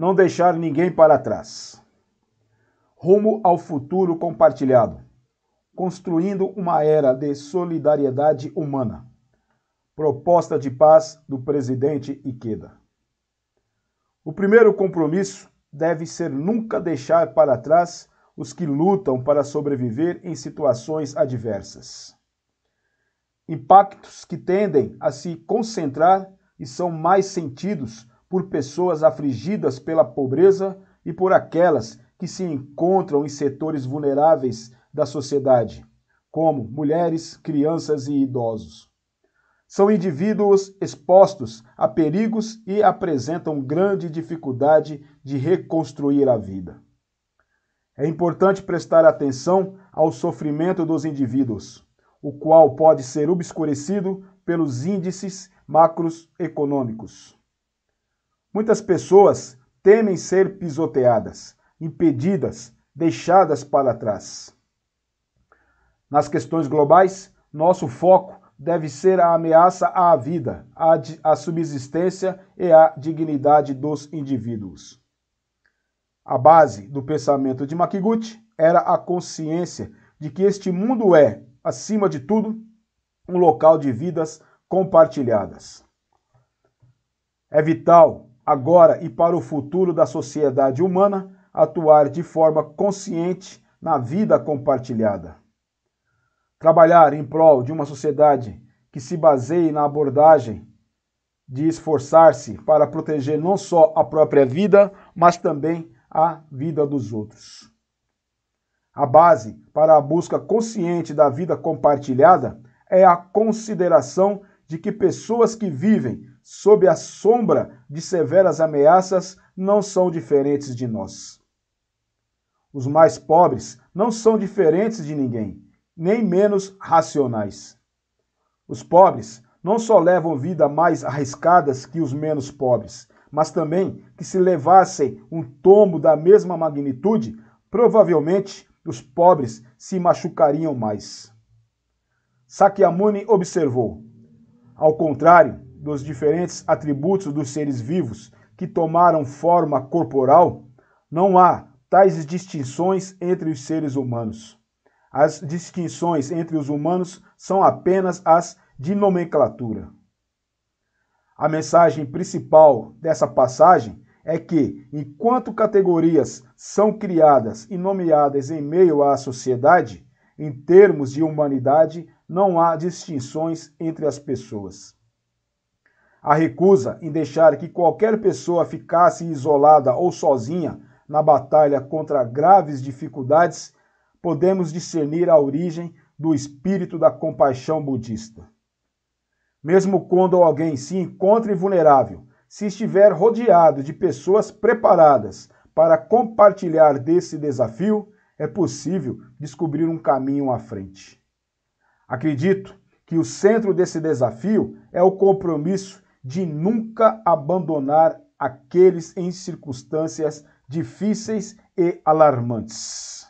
não deixar ninguém para trás. Rumo ao futuro compartilhado, construindo uma era de solidariedade humana. Proposta de paz do presidente Ikeda. O primeiro compromisso deve ser nunca deixar para trás os que lutam para sobreviver em situações adversas. Impactos que tendem a se concentrar e são mais sentidos por pessoas afligidas pela pobreza e por aquelas que se encontram em setores vulneráveis da sociedade, como mulheres, crianças e idosos. São indivíduos expostos a perigos e apresentam grande dificuldade de reconstruir a vida. É importante prestar atenção ao sofrimento dos indivíduos, o qual pode ser obscurecido pelos índices macroeconômicos. Muitas pessoas temem ser pisoteadas, impedidas, deixadas para trás. Nas questões globais, nosso foco deve ser a ameaça à vida, à, subsistência e à dignidade dos indivíduos. A base do pensamento de Makiguchi era a consciência de que este mundo é, acima de tudo, um local de vidas compartilhadas. É vital agora e para o futuro da sociedade humana atuar de forma consciente na vida compartilhada. Trabalhar em prol de uma sociedade que se baseie na abordagem de esforçar-se para proteger não só a própria vida, mas também a vida dos outros. A base para a busca consciente da vida compartilhada é a consideração de que pessoas que vivem sob a sombra de severas ameaças não são diferentes de nós. Os mais pobres não são diferentes de ninguém, nem menos racionais. Os pobres não só levam vida mais arriscadas que os menos pobres, mas também que se levassem um tombo da mesma magnitude, provavelmente os pobres se machucariam mais. Sakyamuni observou: ao contrário dos diferentes atributos dos seres vivos que tomaram forma corporal, não há tais distinções entre os seres humanos. As distinções entre os humanos são apenas as de nomenclatura. A mensagem principal dessa passagem é que, enquanto categorias são criadas e nomeadas em meio à sociedade, em termos de humanidade, não há distinções entre as pessoas. A recusa em deixar que qualquer pessoa ficasse isolada ou sozinha na batalha contra graves dificuldades, podemos discernir a origem do espírito da compaixão budista. Mesmo quando alguém se encontre vulnerável, se estiver rodeado de pessoas preparadas para compartilhar desse desafio, é possível descobrir um caminho à frente. Acredito que o centro desse desafio é o compromisso de nunca abandonar aqueles em circunstâncias difíceis e alarmantes.